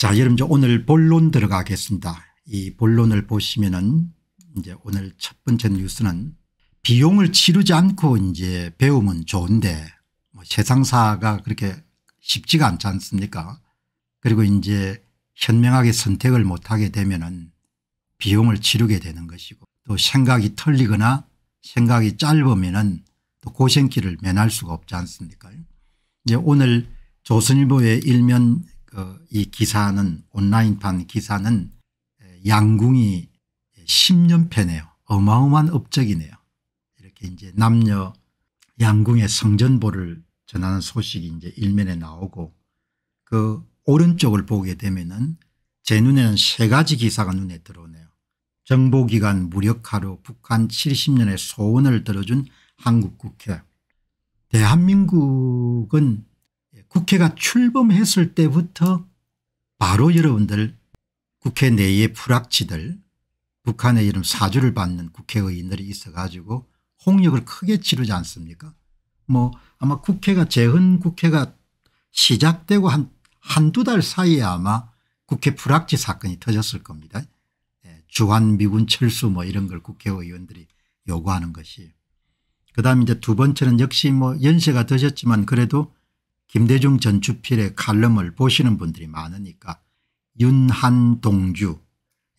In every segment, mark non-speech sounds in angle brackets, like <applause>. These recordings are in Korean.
자 여러분 이 오늘 본론 들어가겠습니다. 이 본론을 보시면은 이제 오늘 첫 번째 뉴스는 비용을 치르지 않고 이제 배우면 좋은데 뭐 세상사가 그렇게 쉽지가 않지 않습니까 그리고 이제 현명하게 선택을 못하게 되면은 비용을 치르게 되는 것이고 또 생각이 틀리거나 생각이 짧으면은 또 고생길을 면할 수가 없지 않습니까 이제 오늘 조선일보의 일면 그 이 기사는 온라인판 기사는 양궁이 10년패네요. 어마어마한 업적이네요. 이렇게 이제 남녀 양궁의 성전보를 전하는 소식이 이제 일면에 나오고 그 오른쪽을 보게 되면은 제 눈에는 세 가지 기사가 눈에 들어오네요. 정보기관 무력화로 북한 70년의 소원을 들어준 한국 국회. 대한민국은 국회가 출범했을 때부터 바로 여러분들 국회 내의 불확지들 북한의 이름 사주를 받는 국회의원들이 있어 가지고 홍역을 크게 치르지 않습니까 뭐 아마 국회가 재헌 국회가 시작되고 한 한두 달 사이에 아마 국회 불확지 사건이 터졌을 겁니다. 예, 주한미군 철수 뭐 이런 걸 국회의원들이 요구하는 것이. 그 다음 에 이제 두 번째는 역시 뭐 연세가 드셨지만 그래도 김대중 전주필의 칼럼을 보시는 분들이 많으니까 윤한동주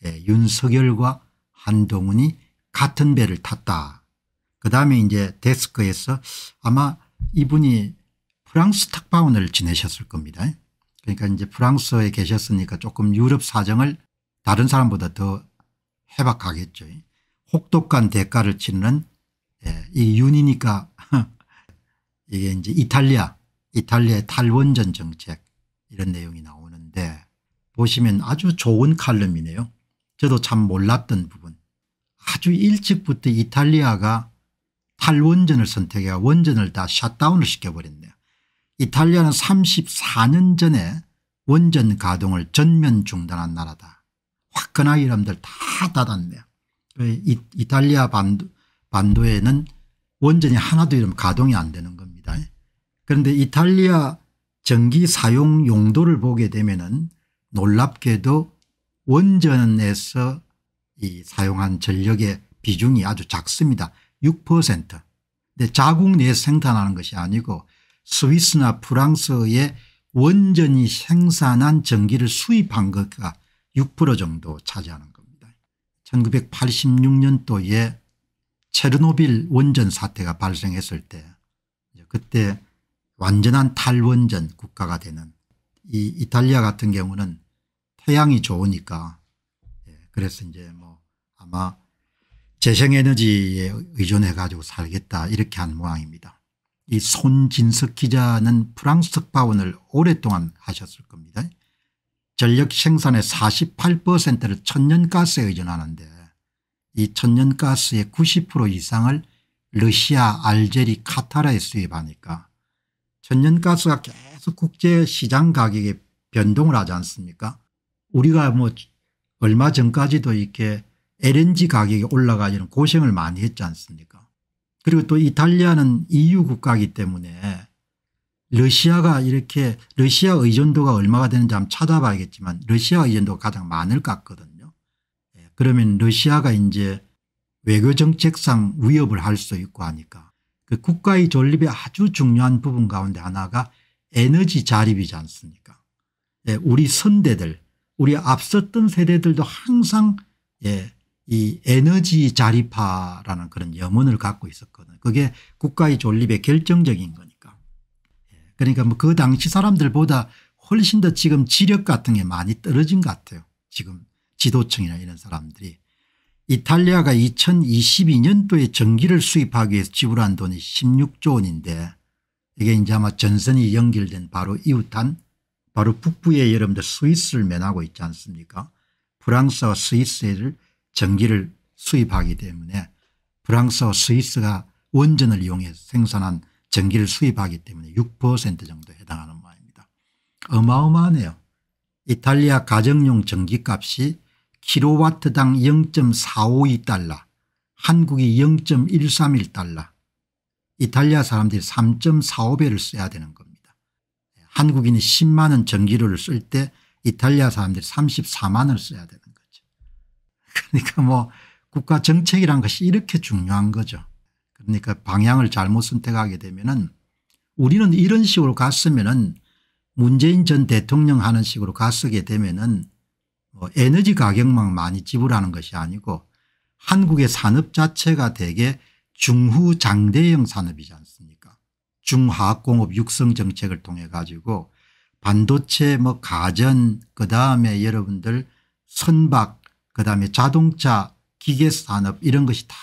예, 윤석열과 한동훈이 같은 배를 탔다. 그 다음에 이제 데스크에서 아마 이분이 프랑스 탁바운을 지내셨을 겁니다. 그러니까 이제 프랑스에 계셨으니까 조금 유럽 사정을 다른 사람보다 더 해박하겠죠. 혹독한 대가를 치는 예, 이 윤이니까 <laughs> 이게 이제 이탈리아 이탈리아의 탈원전 정책 이런 내용이 나오는데 보시면 아주 좋은 칼럼이네요. 저도 참 몰랐던 부분. 아주 일찍부터 이탈리아가 탈원전을 선택해 원전을 다 셧다운을 시켜버렸네요. 이탈리아는 34년 전에 원전 가동을 전면 중단한 나라다. 화끈하게 이름들 다 닫았네요. 이, 이탈리아 반도, 반도에는 원전이 하나도 이름 가동이 안 되는 거. 그런데 이탈리아 전기 사용 용도를 보게 되면 은 놀랍게도 원전에서 이 사용한 전력의 비중이 아주 작습니다. 6% 근데 자국 내에 생산하는 것이 아니고 스위스나 프랑스의 원전이 생산한 전기를 수입한 것과 6% 정도 차지하는 겁니다. 1986년도에 체르노빌 원전 사태가 발생했을 때 그때 완전한 탈원전 국가가 되는 이 이탈리아 같은 경우는 태양이 좋으니까 예, 그래서 이제 뭐 아마 재생에너지에 의존해 가지고 살겠다 이렇게 한 모양입니다. 이 손진석 기자는 프랑스 특파원을 오랫동안 하셨을 겁니다. 전력 생산의 48%를 천연가스에 의존하는데 이 천연가스의 90% 이상을 러시아 알제리 카타르에 수입하니까 천연가스가 계속 국제시장 가격에 변동을 하지 않습니까 우리가 뭐 얼마 전까지도 이렇게 LNG 가격이 올라가지는 고생을 많이 했지 않습니까 그리고 또 이탈리아는 EU 국가이기 때문에 러시아가 이렇게 러시아 의존도가 얼마가 되는지 한번 찾아봐야겠지만 러시아 의존도가 가장 많을 것 같거든요. 예, 그러면 러시아가 이제 외교정책상 위협을 할 수 있고 하니까 그 국가의 존립의 아주 중요한 부분 가운데 하나가 에너지 자립이지 않습니까 예, 우리 선대들 우리 앞섰던 세대들도 항상 예, 이 에너지 자립화라는 그런 염원을 갖고 있었거든요. 그게 국가의 존립의 결정적인 거니까. 예, 그러니까 뭐 그 당시 사람들보다 훨씬 더 지금 지력 같은 게 많이 떨어진 것 같아요. 지금 지도층이나 이런 사람들이. 이탈리아가 2022년도에 전기를 수입하기 위해서 지불한 돈이 16조 원인데 이게 이제 아마 전선이 연결된 바로 이웃한 바로 북부에 여러분들 스위스를 면하고 있지 않습니까 프랑스와 스위스를 전기를 수입하기 때문에 프랑스와 스위스가 원전을 이용해 생산한 전기를 수입하기 때문에 6% 정도 해당하는 말입니다. 어마어마하네요. 이탈리아 가정용 전기값이 킬로와트당 0.452달러 한국이 0.131달러 이탈리아 사람들이 3.45배를 써야 되는 겁니다. 한국인이 10만원 전기료를 쓸 때 이탈리아 사람들이 34만원을 써야 되는 거죠. <laughs> 그러니까 뭐 국가 정책이란 것이 이렇게 중요한 거죠. 그러니까 방향을 잘못 선택하게 되면은 우리는 이런 식으로 갔으면은 문재인 전 대통령 하는 식으로 갔게 되면은 뭐 에너지 가격만 많이 지불하는 것이 아니고 한국의 산업 자체가 대개 중후장대형 산업이지 않습니까 중화학공업 육성 정책을 통해 가지고 반도체 뭐 가전 그다음에 여러분들 선박 그다음에 자동차 기계산업 이런 것이 다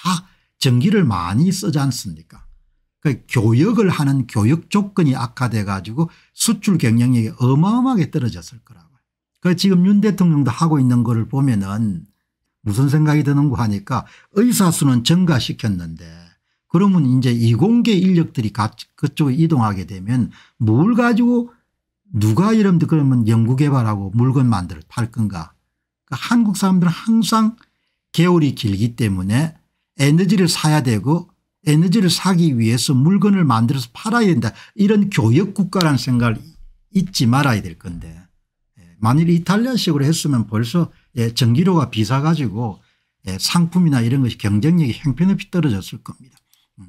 전기를 많이 쓰지 않습니까 그러니까 교역을 하는 교역 조건이 악화돼 가지고 수출 경쟁력이 어마어마하게 떨어졌을 거라고 그 지금 윤 대통령도 하고 있는 거를 보면은 무슨 생각이 드는고 하니까 의사 수는 증가시켰는데 그러면 이제 이공계 인력들이 그쪽에 이동하게 되면 뭘 가지고 누가 이러면 그러면 연구개발하고 물건 만들 팔 건가 그러니까 한국 사람들은 항상 개월이 길기 때문에 에너지를 사야 되고 에너지를 사기 위해서 물건을 만들어서 팔아야 된다 이런 교역 국가라는 생각을 잊지 말아야 될 건데 만일 이탈리아식으로 했으면 벌써 예, 전기료가 비싸 가지고 예, 상품이나 이런 것이 경쟁력이 형편없이 떨어졌을 겁니다. 음.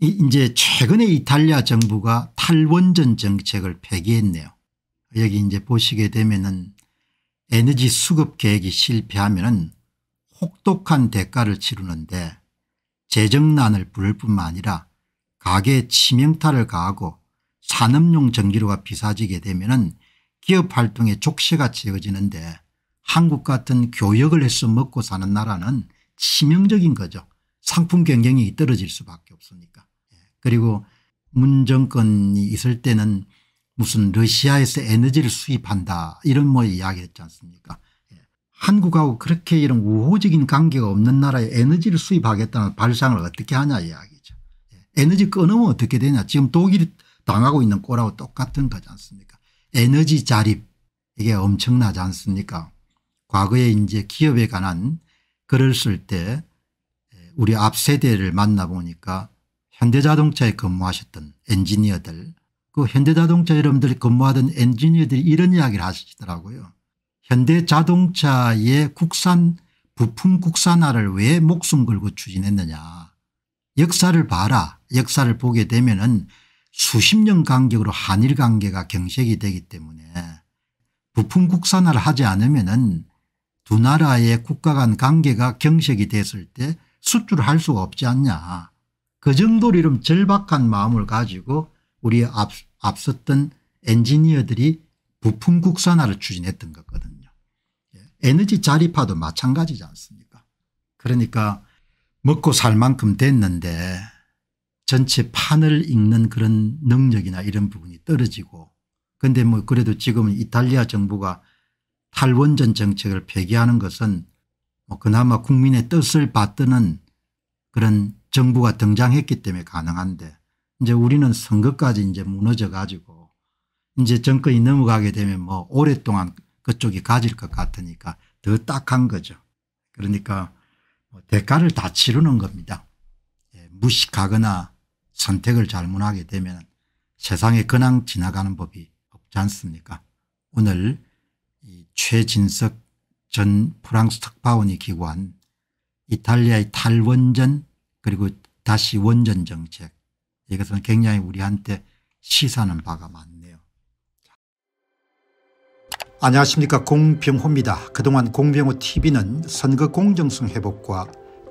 이, 이제 최근에 이탈리아 정부가 탈원전 정책을 폐기했네요. 여기 이제 보시게 되면은 에너지 수급 계획이 실패하면은 혹독한 대가를 치르는데 재정난을 부를 뿐만 아니라 가계 치명타를 가하고 산업용 전기료가 비싸지게 되면은 기업 활동에 족쇄가이 여지는데 한국 같은 교역을 해서 먹고 사는 나라는 치명적인 거죠. 상품 경쟁이 떨어질 수밖에 없으니까. 예, 그리고 문정권이 있을 때는 무슨 러시아에서 에너지를 수입한다 이런 뭐 이야기했지 않습니까 예, 한국하고 그렇게 이런 우호적인 관계가 없는 나라에 에너지를 수입하겠다는 발상을 어떻게 하냐 이야기죠. 예, 에너지 끊으면 어떻게 되냐 지금 독일이 당하고 있는 꼬라고 똑같은 거지 않습니까 에너지 자립 이게 엄청나지 않습니까 과거에 이제 기업에 관한 글을 쓸 때 우리 앞 세대를 만나보니까 현대자동차에 근무하셨던 엔지니어들 그 현대자동차 여러분들이 근무하던 엔지니어들이 이런 이야기를 하시더라고요. 현대자동차의 국산 부품 국산화를 왜 목숨 걸고 추진했느냐. 역사를 봐라. 역사를 보게 되면 은 수십 년 간격으로 한일 관계가 경색이 되기 때문에 부품 국산화를 하지 않으면 두 나라의 국가 간 관계가 경색이 됐을 때 수출을 할 수가 없지 않냐. 그 정도로 이런 절박한 마음을 가지고 우리 앞, 앞섰던 엔지니어들이 부품 국산화를 추진했던 거거든요. 예, 에너지 자립화도 마찬가지지 않습니까 그러니까 먹고 살 만큼 됐는데 전체 판을 읽는 그런 능력이나 이런 부분이 떨어지고 그런데 뭐 그래도 지금은 이탈리아 정부가 탈원전 정책을 폐기하는 것은 뭐 그나마 국민의 뜻을 받드는 그런 정부가 등장했기 때문에 가능한데 이제 우리는 선거까지 이제 무너져 가지고 이제 정권이 넘어가게 되면 뭐 오랫동안 그쪽이 가질 것 같으니까 더 딱한 거죠. 그러니까 뭐 대가를 다 치르는 겁니다. 예, 무식하거나 선택을 잘못하게 되면 세상에 그냥 지나가는 법이 없지 않습니까 오늘 이 최진석 전 프랑스 특파원이 기고한 이탈리아의 탈원전 그리고 다시 원전 정책 이것은 굉장히 우리한테 시사하는 바가 많네요. 안녕하십니까 공병호입니다. 그동안 공병호 tv는 선거 공정성 회복과